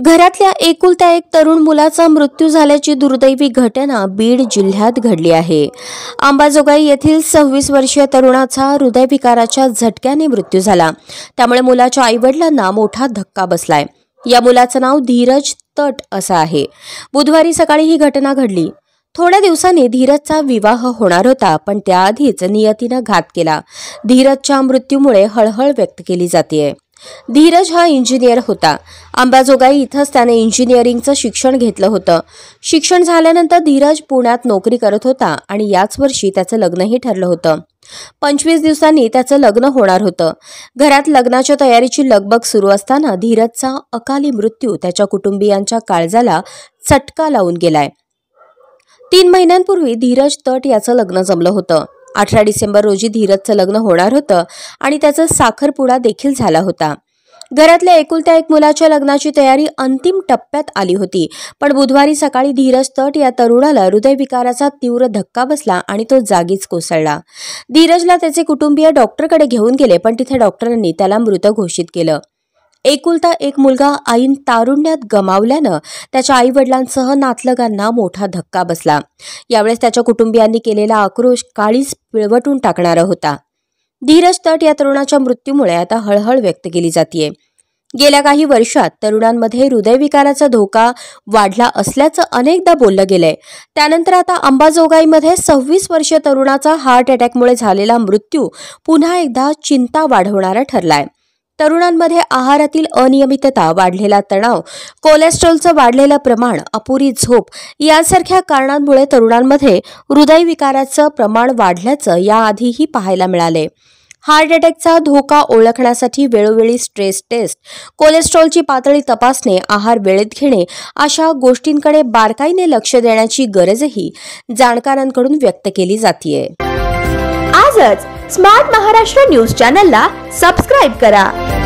घरातल्या एकुलत्या एक तरुण मुलाचा मृत्यू झाल्याची दुर्दैवी घटना बीड जिल्ह्यात घडली आहे अंबाजोगाई येथील सव्वीस वर्षीय तरुणाचा हृदयविकाराच्या झटक्याने मृत्यू झाला त्यामुळे मुलाच्या आईवडिलांना मोठा धक्का बसलाय या मुलाचं नाव धीरज तट असं आहे बुधवारी सकाळी ही घटना घडली थोड्या दिवसांनी धीरजचा विवाह होणार होता पण त्याआधीच नियतीनं घात केला धीरजच्या मृत्यूमुळे हळहळ व्यक्त केली जाते धीरज हा इंजिनियर होता अंबाजोगाई इथंच त्याने इंजिनिअरिंगचं शिक्षण घेतलं होतं शिक्षण झाल्यानंतर धीरज पुण्यात नोकरी करत होता आणि याच वर्षी त्याचं लग्नही ठरलं होतं पंचवीस दिवसांनी त्याचं लग्न होणार होतं घरात लग्नाच्या तयारीची लगबग सुरू असताना धीरजचा अकाली मृत्यू त्याच्या कुटुंबियांच्या काळजाला चटका लावून गेलाय तीन महिन्यांपूर्वी धीरज तट याचं लग्न जमलं होतं अठरा डिसेंबर रोजी धीरजचं लग्न होणार होतं आणि त्याचा साखरपुडा देखील झाला होता घरातल्या एकुलत्या एक मुलाच्या लग्नाची तयारी अंतिम टप्प्यात आली होती पण बुधवारी सकाळी धीरज तट या तरुणाला हृदयविकाराचा तीव्र धक्का बसला आणि तो जागीच कोसळला धीरजला त्याचे कुटुंबीय डॉक्टरकडे घेऊन गेले पण तिथे डॉक्टरांनी त्याला मृत घोषित केलं एकुलता एक मुलगा आईन तारुण्यात गमावल्यानं त्याच्या वडिलांसह नातलगांना मोठा धक्का बसला यावेळेस त्याच्या कुटुंबियांनी केलेला आक्रोश काळीच पिळवटून टाकणारा होता धीरज तट या तरुणाच्या मृत्यूमुळे आता हळहळ व्यक्त केली जाते गेल्या काही वर्षात तरुणांमध्ये हृदयविकाराचा धोका वाढला असल्याचं अनेकदा बोललं गेलंय त्यानंतर आता अंबाजोगाईमध्ये सव्वीस वर्षीय तरुणाचा हार्ट अटॅकमुळे झालेला मृत्यू पुन्हा एकदा चिंता वाढवणारा ठरलाय तरुणांमध्ये आहारातील अनियमितता वाढलेला तणाव कोलेस्ट्रॉलचं वाढलेलं प्रमाण अपुरी झोप यासारख्या कारणांमुळे तरुणांमध्ये हृदयविकाराचं प्रमाण वाढल्याचं याआधीही पाहायला मिळाले हार्ट अटॅकचा धोका ओळखण्यासाठी वेळोवेळी स्ट्रेस टेस्ट कोलेस्ट्रॉलची पातळी तपासणे आहार वेळेत घेणे अशा गोष्टींकडे बारकाईने लक्ष देण्याची गरजही जाणकारांकडून व्यक्त केली जातीय आजच स्मार्ट महाराष्ट्र न्यूज चॅनलला सबस्क्राईब करा